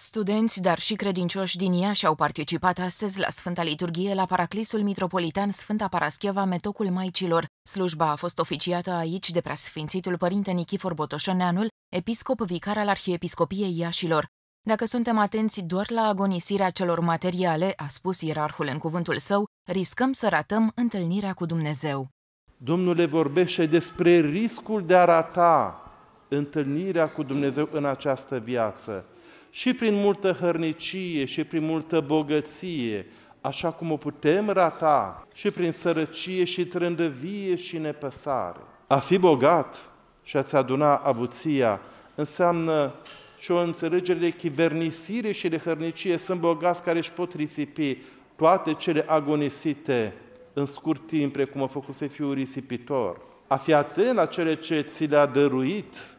Studenți, dar și credincioși din Iași au participat astăzi la Sfânta Liturghie la Paraclisul Mitropolitan Sfânta Parascheva Metocul Maicilor. Slujba a fost oficiată aici de preasfințitul părinte Nichifor Botoșăneanul, episcop vicar al Arhiepiscopiei Iașilor. Dacă suntem atenți doar la agonisirea celor materiale, a spus ierarhul în cuvântul său, riscăm să ratăm întâlnirea cu Dumnezeu. Domnule vorbește despre riscul de a rata întâlnirea cu Dumnezeu în această viață și prin multă hărnicie și prin multă bogăție, așa cum o putem rata și prin sărăcie și trândăvie și nepăsare. A fi bogat și a-ți aduna avuția înseamnă și o înțelegere de chivernisire și de hărnicie. Sunt bogați care își pot risipi toate cele agonisite în scurt timp, precum a făcut să fiu risipitor. A fi atent la cele ce ți le-a dăruit,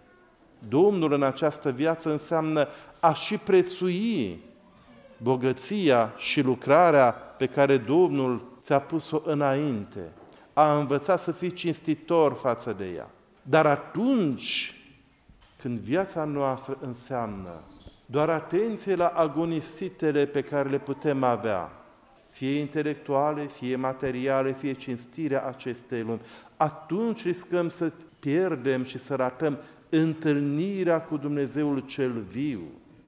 Domnul în această viață înseamnă a și prețui bogăția și lucrarea pe care Domnul ți-a pus-o înainte. A învăța să fii cinstitor față de ea. Dar atunci când viața noastră înseamnă doar atenție la agonisitele pe care le putem avea, fie intelectuale, fie materiale, fie cinstirea acestei lumi, atunci riscăm să pierdem și să ratăm întâlnirea cu Dumnezeul cel viu.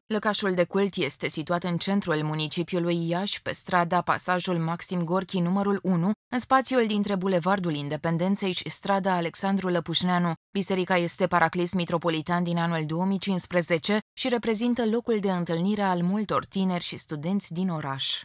Lăcașul de cult este situat în centrul municipiului Iași, pe strada Pasajul Maxim Gorchi numărul 1, în spațiul dintre Bulevardul Independenței și strada Alexandru Lăpușneanu. Biserica este paraclis mitropolitan din anul 2015 și reprezintă locul de întâlnire al multor tineri și studenți din oraș.